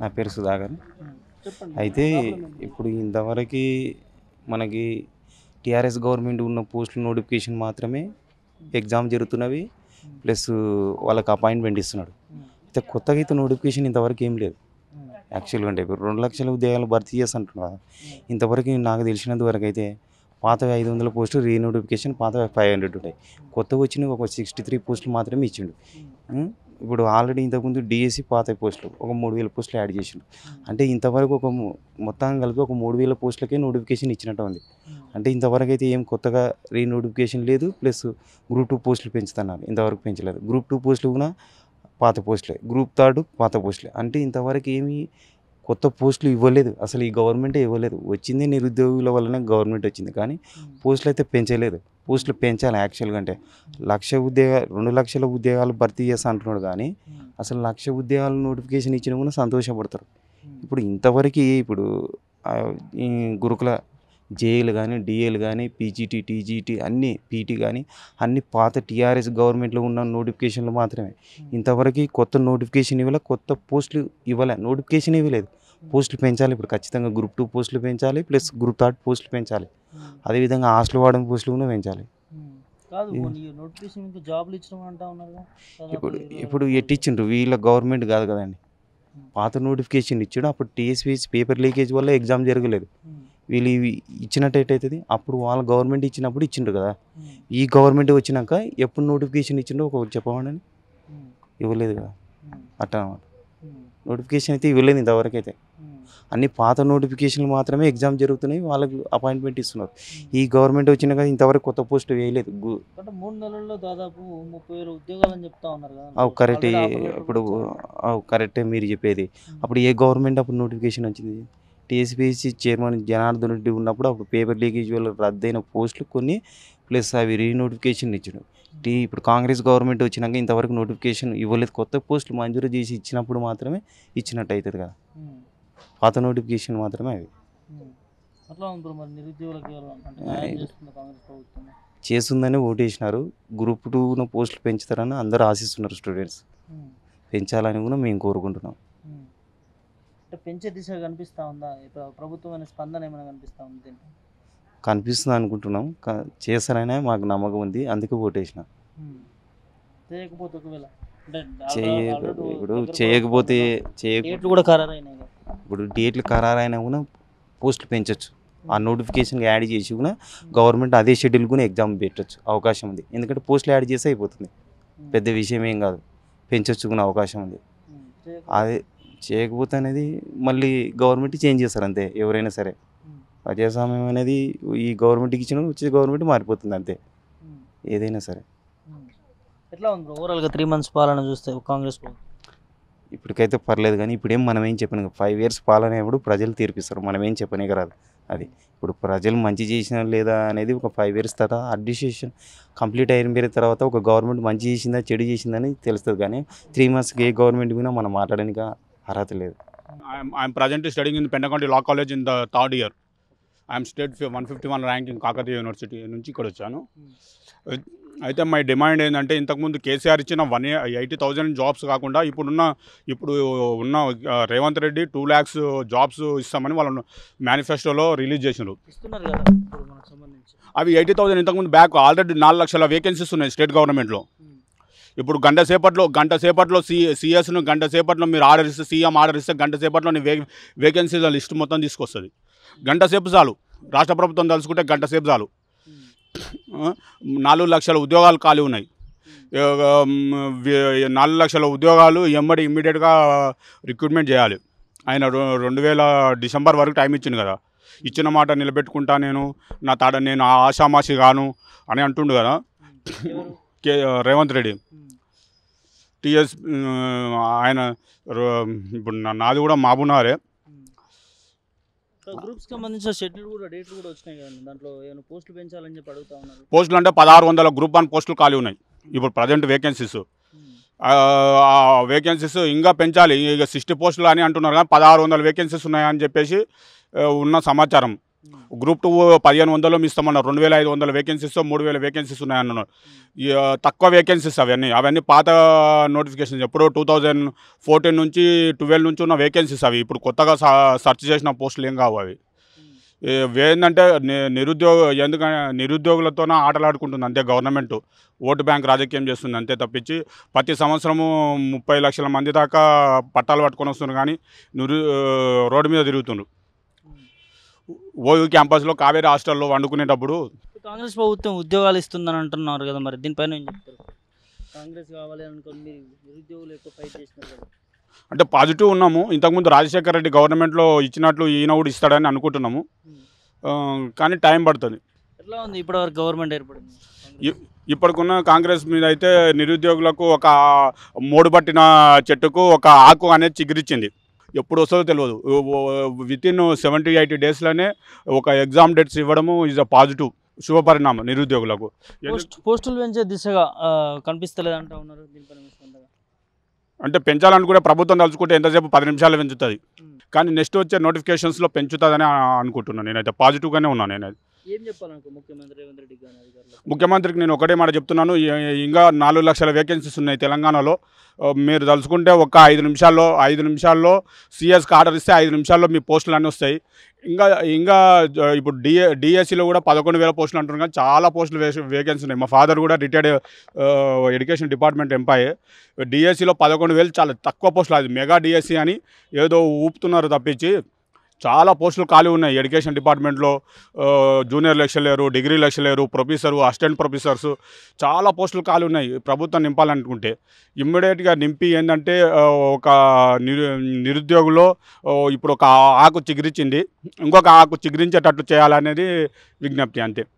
నా పేరు సుధాకర్ అయితే ఇప్పుడు ఇంతవరకు మనకి టీఆర్ఎస్ గవర్నమెంట్ ఉన్న పోస్టుల నోటిఫికేషన్ మాత్రమే ఎగ్జామ్ జరుగుతున్నవి ప్లస్ వాళ్ళకి అపాయింట్మెంట్ ఇస్తున్నాడు అయితే కొత్తగా అయితే నోటిఫికేషన్ ఇంతవరకు ఏం లేదు యాక్చువల్గా అంటే ఇప్పుడు రెండు లక్షల ఉద్యోగాలు భర్తీ చేస్తుంటున్నారు ఇంతవరకు నాకు తెలిసినంత వరకు అయితే పాతవి ఐదు వందల పోస్టులు రీనోటిఫికేషన్ పాతవి ఫైవ్ హండ్రెడ్ ఉంటాయి కొత్తగా వచ్చినవి ఒక సిక్స్టీ త్రీ పోస్టులు మాత్రమే ఇచ్చిండు ఇప్పుడు ఆల్రెడీ ఇంతకుముందు డిఎస్సి e పాత పోస్టులు ఒక మూడు వేల పోస్టులు యాడ్ చేసిండు అంటే ఇంతవరకు ఒక మొత్తం కలిపి ఒక మూడు వేల పోస్టులకే నోటిఫికేషన్ ఇచ్చినట్టు ఉంది అంటే ఇంతవరకు అయితే ఏం కొత్తగా రీ నోటిఫికేషన్ లేదు ప్లస్ గ్రూప్ టూ పోస్టులు పెంచుతున్నారు ఇంతవరకు పెంచలేదు గ్రూప్ టూ పోస్టులు కూడా పాత పోస్టులే గ్రూప్ థర్డ్ పాత పోస్టులే అంటే ఇంతవరకు ఏమి కొత్త పోస్టులు ఇవ్వలేదు అసలు ఈ గవర్నమెంటే ఇవ్వలేదు వచ్చింది నిరుద్యోగుల వల్లనే గవర్నమెంట్ వచ్చింది కానీ పోస్టులు అయితే పెంచలేదు పోస్టులు పెంచాలి యాక్చువల్గా అంటే లక్ష ఉద్యోగాలు రెండు లక్షల ఉద్యోగాలు భర్తీ చేస్తా అంటున్నాడు కానీ hmm. అసలు లక్ష ఉద్యోగాలు నోటిఫికేషన్ ఇచ్చిన కూడా సంతోషపడతారు hmm. ఇప్పుడు ఇంతవరకు ఇప్పుడు గురుకుల జేఏలు కానీ డిఏలు కానీ పీజీటీ టీజీటీ అన్నీ పీటీ కానీ అన్ని పాత టీఆర్ఎస్ గవర్నమెంట్లో ఉన్న నోటిఫికేషన్లు మాత్రమే hmm. ఇంతవరకు కొత్త నోటిఫికేషన్ ఇవ్వలే కొత్త పోస్టులు ఇవ్వలే నోటిఫికేషన్ ఇవ్వలేదు పోస్టులు పెంచాలి ఇప్పుడు ఖచ్చితంగా గ్రూప్ టూ పోస్టులు పెంచాలి ప్లస్ గ్రూప్ థర్డ్ పోస్టులు పెంచాలి hmm. అదేవిధంగా హాస్టల్ వాడని పోస్టులు కూడా పెంచాలి hmm. ఇప్పుడు ఇప్పుడు ఎట్టిచ్చిండ్రు వీళ్ళ గవర్నమెంట్ కాదు కదండి hmm. పాత నోటిఫికేషన్ ఇచ్చాడు అప్పుడు టీఎస్పీఎస్ పేపర్ లీకేజ్ వల్ల ఎగ్జామ్ జరగలేదు వీళ్ళు ఇవి ఇచ్చినట్టయితుంది అప్పుడు వాళ్ళ గవర్నమెంట్ ఇచ్చినప్పుడు ఇచ్చిండ్రు కదా ఈ గవర్నమెంట్ వచ్చినాక ఎప్పుడు నోటిఫికేషన్ ఇచ్చిండో ఒక చెప్పమని ఇవ్వలేదు కదా అట్ట అనమాట నోటిఫికేషన్ అయితే ఇవ్వలేదు ఇంతవరకు అయితే అన్ని పాత నోటిఫికేషన్లు మాత్రమే ఎగ్జామ్ జరుగుతున్నాయి వాళ్ళకి అపాయింట్మెంట్ ఇస్తున్నారు ఈ గవర్నమెంట్ వచ్చిన కదా ఇంతవరకు కొత్త పోస్ట్ వేయలేదు మూడు నెలల్లో దాదాపు ముప్పై వేల చెప్తా ఉన్నారు కరెక్ట్ ఇప్పుడు కరెక్టే మీరు చెప్పేది అప్పుడు ఏ గవర్నమెంట్ అప్పుడు నోటిఫికేషన్ వచ్చింది టీఎస్పీసీ చైర్మన్ జనార్దన్ రెడ్డి ఉన్నప్పుడు అప్పుడు పేపర్ లీకేజ్ వల్ల రద్దయిన పోస్టులు కొన్ని ప్లస్ అవి రీనోటిఫికేషన్ ఇచ్చాడు టీ ఇప్పుడు కాంగ్రెస్ గవర్నమెంట్ వచ్చినాక ఇంతవరకు నోటిఫికేషన్ ఇవ్వలేదు కొత్త పోస్టులు మంజూరు చేసి ఇచ్చినప్పుడు మాత్రమే ఇచ్చినట్టు అవుతుంది కదా పాత నోటిఫికేషన్ మాత్రమే అవి చేస్తుందని ఓటేసినారు గ్రూప్ టూను పోస్టులు పెంచుతారని అందరూ ఆశిస్తున్నారు స్టూడెంట్స్ పెంచాలని కూడా మేము కోరుకుంటున్నాం పెంచే దిశ కనిపిస్తూ ఉందా ప్రభుత్వం స్పందన ఏమైనా కనిపిస్తూ ఉంది కనిపిస్తుంది అనుకుంటున్నాం చేస్తారనే మాకు నమ్మకం ఉంది అందుకే ఓటేసిన చేయకపోతే ఇప్పుడు చేయకపోతే చేయకపోతే కూడా ఖరారైనాయి ఇప్పుడు డేట్లు ఖరారైనా కూడా పోస్టులు పెంచవచ్చు ఆ నోటిఫికేషన్ యాడ్ చేసి కూడా గవర్నమెంట్ అదే షెడ్యూల్ కూడా ఎగ్జామ్ పెట్టచ్చు అవకాశం ఉంది ఎందుకంటే పోస్టులు యాడ్ చేస్తే అయిపోతుంది పెద్ద విషయం ఏం కాదు పెంచొచ్చు కూడా అవకాశం ఉంది అది చేయకపోతే అనేది మళ్ళీ గవర్నమెంట్ చేంజ్ చేస్తారు అంతే ఎవరైనా సరే ప్రజాస్వామ్యం అనేది ఈ గవర్నమెంట్కి ఇచ్చిన వచ్చే గవర్నమెంట్ మారిపోతుంది అంతే ఏదైనా సరే ఎట్లా ఉంది ఓవరాల్గా త్రీ మంత్స్ పాలన చూస్తే కాంగ్రెస్ ఇప్పటికైతే పర్లేదు కానీ ఇప్పుడేం మనం ఏం చెప్పిన ఫైవ్ ఇయర్స్ పాలన ప్రజలు తీర్పిస్తారు మనం ఏం చెప్పనే రాదు అది ఇప్పుడు ప్రజలు మంచి చేసినా లేదా అనేది ఒక ఫైవ్ ఇయర్స్ తర్వాత అడ్మినిస్ట్రేషన్ కంప్లీట్ అయిన పేరు తర్వాత ఒక గవర్నమెంట్ మంచి చేసిందా చెడు చేసిందని తెలుస్తుంది కానీ త్రీ మంత్స్కి ఏ గవర్నమెంట్ కూడా మనం మాట్లాడడానికి అర్హత లేదు I'm present studying in Pendakonda law college in the third year I'm state one fifty one ranking Kakatiya university నుంచి ఇక్కడ వచ్చాను hmm. uh, అయితే మై డిమాండ్ ఏంటంటే ఇంతకుముందు కేసీఆర్ ఇచ్చిన వన్ ఎయిటీ థౌజండ్ జాబ్స్ కాకుండా ఇప్పుడున్న ఇప్పుడు ఉన్న రేవంత్ రెడ్డి టూ ల్యాక్స్ జాబ్స్ ఇస్తామని వాళ్ళు మేనిఫెస్టోలో రిలీజ్ చేసినారు అవి ఎయిటీ థౌజండ్ ఇంతకుముందు బ్యాక్ ఆల్రెడీ నాలుగు లక్షల వేకెన్సీస్ ఉన్నాయి స్టేట్ గవర్నమెంట్లో ఇప్పుడు గంట సేపట్లో గంట సేపట్లో సి సిఎస్ను గంట సేపట్లో మీరు ఆర్డర్ ఇస్తే సీఎం ఆర్డర్ ఇస్తే గంట సేపట్లో నీ వే వేకెన్సీల లిస్ట్ మొత్తం తీసుకొస్తుంది గంట సేపు చాలు రాష్ట్ర ప్రభుత్వం తలుచుకుంటే గంట సేపు చాలు నాలుగు లక్షల ఉద్యోగాలు ఖాళీ ఉన్నాయి నాలుగు లక్షల ఉద్యోగాలు ఎమ్మడి ఇమ్మీడియట్గా రిక్రూట్మెంట్ చేయాలి ఆయన రెండు వేల డిసెంబర్ వరకు టైం ఇచ్చింది కదా ఇచ్చిన మాట నిలబెట్టుకుంటా నేను నా తాడ నేను ఆశామాషి గాను అని అంటుండు కదా కే రేవంత్ రెడ్డి టీఎస్ ఆయన ఇప్పుడు నాది కూడా మాబునారే దాంట్లో పోస్టులు పెంచాలని పోస్టులు అంటే పదహారు వందల గ్రూప్ వన్ పోస్టులు ఖాళీ ఉన్నాయి ఇప్పుడు ప్రజెంట్ వేకెన్సీస్ వేకెన్సీస్ ఇంకా పెంచాలి ఇక సిక్స్టీ పోస్టులు అని అంటున్నారు కానీ పదహారు వందల వేకెన్సీస్ ఉన్నాయని చెప్పేసి ఉన్న సమాచారం గ్రూప్ టూ పదిహేను వందలు ఇస్తామన్నారు రెండు వేల ఐదు వందల వేకెన్సీస్ మూడు వేల వేకెన్సీస్ ఉన్నాయన్నారు తక్కువ వేకెన్సీస్ అవన్నీ అవన్నీ పాత నోటిఫికేషన్స్ ఎప్పుడో టూ థౌజండ్ ఫోర్టీన్ నుంచి ట్వెల్వ్ నుంచి ఉన్న వేకెన్సీస్ అవి ఇప్పుడు కొత్తగా సర్చ్ చేసిన పోస్టులు ఏం కావు అవి ఏంటంటే నిరుద్యోగ ఎందుకంటే నిరుద్యోగులతోనే ఆటలాడుకుంటుంది అంతే గవర్నమెంట్ ఓటు బ్యాంక్ రాజకీయం చేస్తుంది అంతే తప్పించి ప్రతి సంవత్సరము ముప్పై లక్షల మంది దాకా పట్టాలు పట్టుకొని వస్తున్నారు కానీ నిరు రోడ్డు మీద తిరుగుతున్నారు ఓయూ క్యాంపస్లో కావేరీ హాస్టల్లో వండుకునేటప్పుడు కాంగ్రెస్ ప్రభుత్వం ఉద్యోగాలు ఇస్తుందని అంటున్నారు కదా మరి దీనిపైన ఏం చెప్తారు కాంగ్రెస్ కావాలి అనుకోండి నిరుద్యోగులు ఎక్కువ ఫైట్ అంటే పాజిటివ్ ఉన్నాము ఇంతకుముందు రాజశేఖర రెడ్డి గవర్నమెంట్లో ఇచ్చినట్లు ఈయన కూడా ఇస్తాడని అనుకుంటున్నాము కానీ టైం పడుతుంది ఎట్లా ఉంది ఇప్పటివరకు గవర్నమెంట్ ఏర్పడింది ఇప్పటికున్న కాంగ్రెస్ మీద అయితే నిరుద్యోగులకు ఒక మూడు పట్టిన చెట్టుకు ఒక ఆకు అనేది చిగురిచ్చింది ఎప్పుడు వస్తుందో తెలియదు విత్ ఇన్ సెవెంటీ ఎయిటీ డేస్లోనే ఒక ఎగ్జామ్ డేట్స్ ఇవ్వడము ఈజ్ అ పాజిటివ్ శుభపరిణామం నిరుద్యోగులకు పోస్టులు పెంచే దిశగా కనిపిస్తలేదంటా ఉన్నారు అంటే పెంచాలనుకుంటే ప్రభుత్వం తలుచుకుంటే ఎంతసేపు పది నిమిషాలు పెంచుతుంది కానీ నెక్స్ట్ వచ్చే నోటిఫికేషన్స్లో పెంచుతుందని అనుకుంటున్నాను నేనైతే పాజిటివ్గానే ఉన్నాను నేనైతే ముఖ్యమంత్రికి నేను ఒకటే మాట చెప్తున్నాను ఇంకా నాలుగు లక్షల వేకెన్సీస్ ఉన్నాయి తెలంగాణలో మీరు తలుచుకుంటే ఒక ఐదు నిమిషాల్లో ఐదు నిమిషాల్లో సిఎస్కి ఆర్డర్ ఇస్తే ఐదు నిమిషాల్లో మీ పోస్టులు అన్నీ వస్తాయి ఇంకా ఇంకా ఇప్పుడు డిఏ డిఎస్సిలో e కూడా పదకొండు వేల పోస్టులు అంటున్నారు కానీ చాలా పోస్టులు వేకెన్సీ ఉన్నాయి మా ఫాదర్ కూడా రిటైర్డ్ ఎడ్యుకేషన్ డిపార్ట్మెంట్ ఎంపాయ్ డిఎస్సిలో పదకొండు వేలు చాలా తక్కువ పోస్టులు అది మెగా డిఎస్సి e అని ఏదో ఊపుతున్నారు తప్పించి చాలా పోస్టులు ఖాళీ ఉన్నాయి ఎడ్యుకేషన్ డిపార్ట్మెంట్లో జూనియర్ లేరు డిగ్రీ లేరు ప్రొఫెసరు అసిస్టెంట్ ప్రొఫెసర్స్ చాలా పోస్టులు ఖాళీ ఉన్నాయి ప్రభుత్వం నింపాలనుకుంటే ఇమ్మీడియట్గా నింపి ఏంటంటే ఒక నిరుద్యోగులో ఇప్పుడు ఒక ఆకు చిగురించింది ఇంకొక ఆకు చిగురించేటట్లు చేయాలనేది విజ్ఞప్తి అంతే